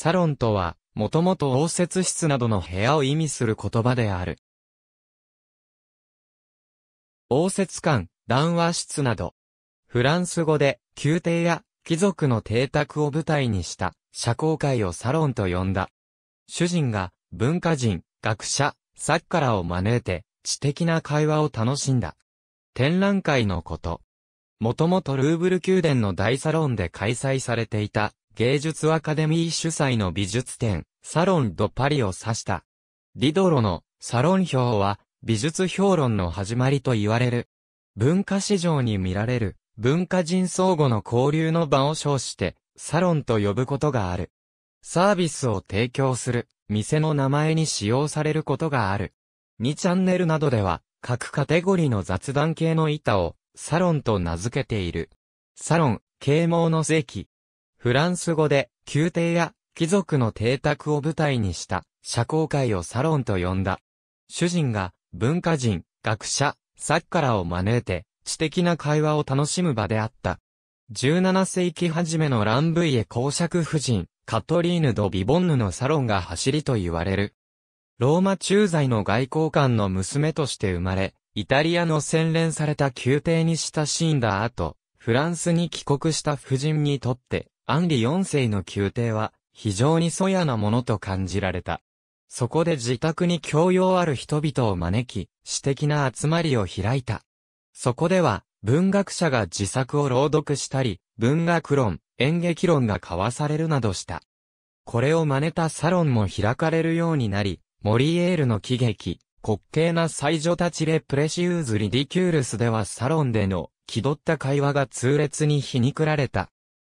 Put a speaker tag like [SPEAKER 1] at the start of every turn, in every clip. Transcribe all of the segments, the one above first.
[SPEAKER 1] サロンとは、もともと応接室などの部屋を意味する言葉である。応接館、談話室など。フランス語で、宮廷や貴族の邸宅を舞台にした社交界をサロンと呼んだ。主人が文化人、学者、作家らを招いて知的な会話を楽しんだ。展覧会のこと。もともとルーブル宮殿の大サロンで開催されていた芸術アカデミー主催の美術展、サロン・ド・パリを指した。リドロのサロン表は美術評論の始まりと言われる。文化市場に見られる文化人相互の交流の場を称してサロンと呼ぶことがある。サービスを提供する店の名前に使用されることがある。2チャンネルなどでは各カテゴリーの雑談系の板をサロンと名付けている。サロン、啓蒙の世紀、フランス語で、宮廷や貴族の邸宅を舞台にした社交界をサロンと呼んだ。主人が文化人、学者、作家らを招いて知的な会話を楽しむ場であった。17世紀初めのランブイエ公爵夫人、カトリーヌ・ド・ビボンヌのサロンが走りと言われる。ローマ駐在の外交官の娘として生まれ、イタリアの洗練された宮廷に親しんだ後、フランスに帰国した夫人にとって、アンリ4世の宮廷は非常に粗野なものと感じられた。そこで自宅に教養ある人々を招き、私的な集まりを開いた。そこでは、文学者が自作を朗読したり、文学論、演劇論が交わされるなどした。これを真似たサロンも開かれるようになり、モリエールの喜劇、滑稽な才女たちレプレシウーズ・リディキュールスではサロンでの気取った会話が痛烈に皮肉られた。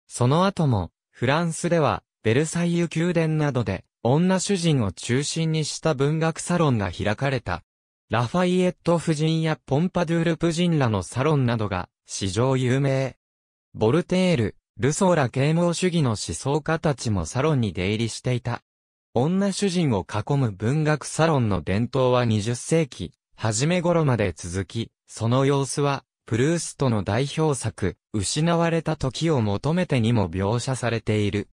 [SPEAKER 1] その後も、フランスでは、ベルサイユ宮殿などで、女主人を中心にした文学サロンが開かれた。ラファイエット夫人やポンパドゥール夫人らのサロンなどが、史上有名。ボルテール、ルソーラ啓蒙主義の思想家たちもサロンに出入りしていた。女主人を囲む文学サロンの伝統は20世紀、初め頃まで続き、その様子はプルーストの代表作、失われた時を求めてにも描写されている。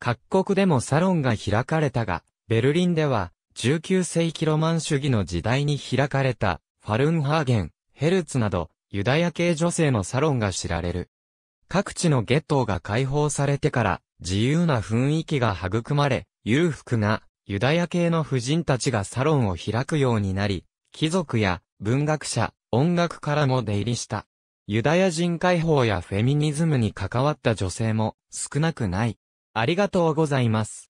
[SPEAKER 1] 各国でもサロンが開かれたが、ベルリンでは、19世紀ロマン主義の時代に開かれた、ファルンハーゲン、ヘルツなど、ユダヤ系女性のサロンが知られる。各地のゲットーが解放されてから、自由な雰囲気が育まれ、裕福な、ユダヤ系の婦人たちがサロンを開くようになり、貴族や文学者、音楽からも出入りした。ユダヤ人解放やフェミニズムに関わった女性も少なくない。ありがとうございます。